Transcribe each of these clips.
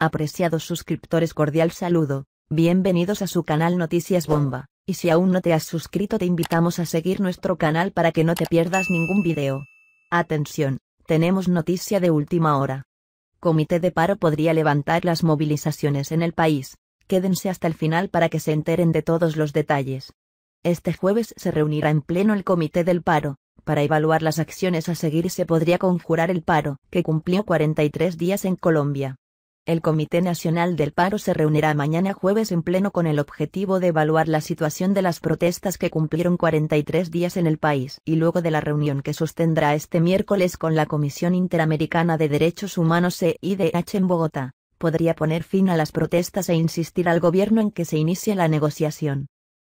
Apreciados suscriptores cordial saludo, bienvenidos a su canal Noticias Bomba, y si aún no te has suscrito te invitamos a seguir nuestro canal para que no te pierdas ningún video. Atención, tenemos noticia de última hora. Comité de paro podría levantar las movilizaciones en el país, quédense hasta el final para que se enteren de todos los detalles. Este jueves se reunirá en pleno el Comité del Paro, para evaluar las acciones a seguir se podría conjurar el paro, que cumplió 43 días en Colombia. El Comité Nacional del Paro se reunirá mañana jueves en pleno con el objetivo de evaluar la situación de las protestas que cumplieron 43 días en el país y luego de la reunión que sostendrá este miércoles con la Comisión Interamericana de Derechos Humanos CIDH en Bogotá, podría poner fin a las protestas e insistir al gobierno en que se inicie la negociación.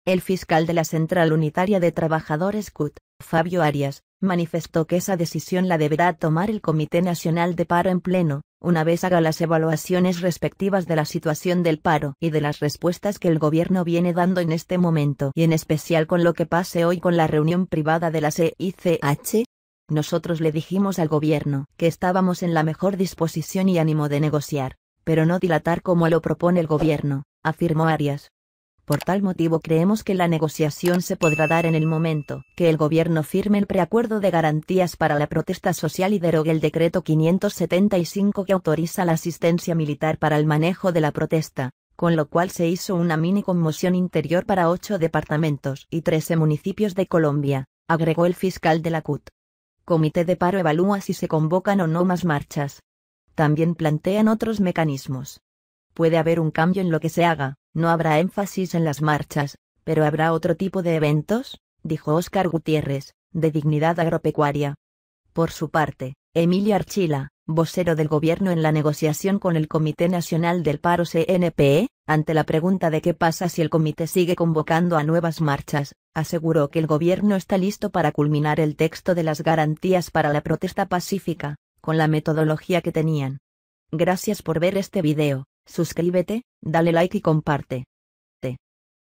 El fiscal de la Central Unitaria de Trabajadores CUT, Fabio Arias, manifestó que esa decisión la deberá tomar el Comité Nacional de Paro en pleno, una vez haga las evaluaciones respectivas de la situación del paro y de las respuestas que el gobierno viene dando en este momento y en especial con lo que pase hoy con la reunión privada de la CICH, nosotros le dijimos al gobierno que estábamos en la mejor disposición y ánimo de negociar, pero no dilatar como lo propone el gobierno, afirmó Arias. Por tal motivo creemos que la negociación se podrá dar en el momento que el Gobierno firme el preacuerdo de garantías para la protesta social y derogue el decreto 575 que autoriza la asistencia militar para el manejo de la protesta, con lo cual se hizo una mini conmoción interior para ocho departamentos y trece municipios de Colombia, agregó el fiscal de la CUT. Comité de paro evalúa si se convocan o no más marchas. También plantean otros mecanismos. Puede haber un cambio en lo que se haga, no habrá énfasis en las marchas, pero habrá otro tipo de eventos, dijo Óscar Gutiérrez, de Dignidad Agropecuaria. Por su parte, Emilio Archila, vocero del gobierno en la negociación con el Comité Nacional del Paro CNPE, ante la pregunta de qué pasa si el comité sigue convocando a nuevas marchas, aseguró que el gobierno está listo para culminar el texto de las garantías para la protesta pacífica, con la metodología que tenían. Gracias por ver este video. Suscríbete, dale like y comparte.